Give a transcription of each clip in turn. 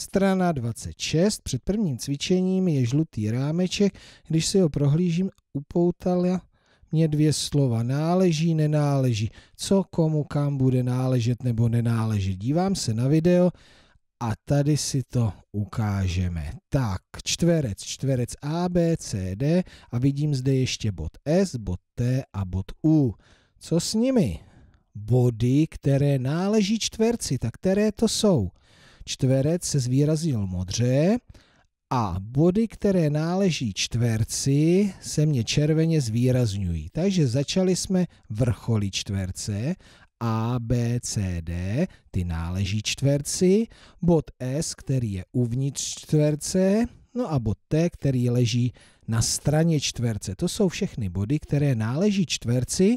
Strana 26, před prvním cvičením je žlutý rámeček, když si ho prohlížím, upoutala mě dvě slova. Náleží, nenáleží. Co komu kam bude náležet nebo nenáležet. Dívám se na video a tady si to ukážeme. Tak, čtverec, čtverec A, B, C, D a vidím zde ještě bod S, bod T a bod U. Co s nimi? Body, které náleží čtverci, tak které to jsou? Čtverec se zvýraznil modře a body, které náleží čtverci, se mě červeně zvýrazňují. Takže začali jsme vrcholy čtverce a, B, C, D, ty náleží čtverci, bod S, který je uvnitř čtverce, no a bod T, který leží na straně čtverce. To jsou všechny body, které náleží čtverci.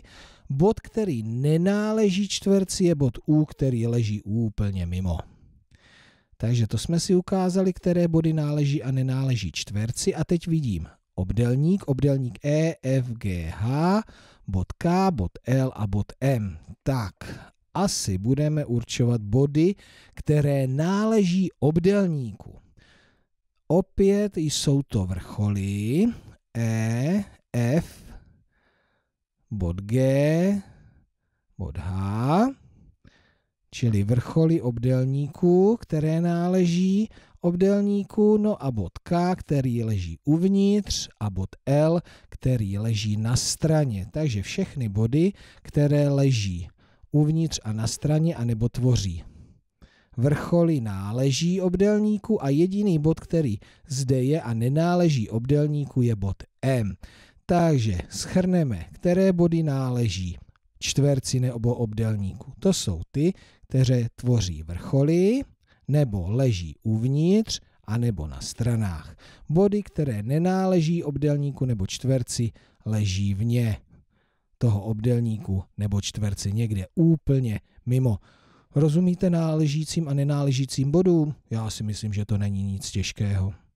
Bod, který nenáleží čtverci, je bod U, který leží úplně mimo. Takže to jsme si ukázali, které body náleží a nenáleží čtverci a teď vidím obdelník, obdelník E, F, G, H, bod K, bod L a bod M. Tak, asi budeme určovat body, které náleží obdelníku. Opět jsou to vrcholy E, F, bod G, bod H, čili vrcholy obdelníků, které náleží obdelníku, no a bod K, který leží uvnitř, a bod L, který leží na straně. Takže všechny body, které leží uvnitř a na straně, anebo tvoří vrcholy náleží obdelníku a jediný bod, který zde je a nenáleží obdelníku, je bod M. Takže schrneme, které body náleží čtverci nebo obdelníku. To jsou ty, které tvoří vrcholy nebo leží uvnitř a nebo na stranách. Body, které nenáleží obdelníku nebo čtverci, leží vně toho obdelníku nebo čtverci někde úplně mimo. Rozumíte náležícím a nenáležícím bodům? Já si myslím, že to není nic těžkého.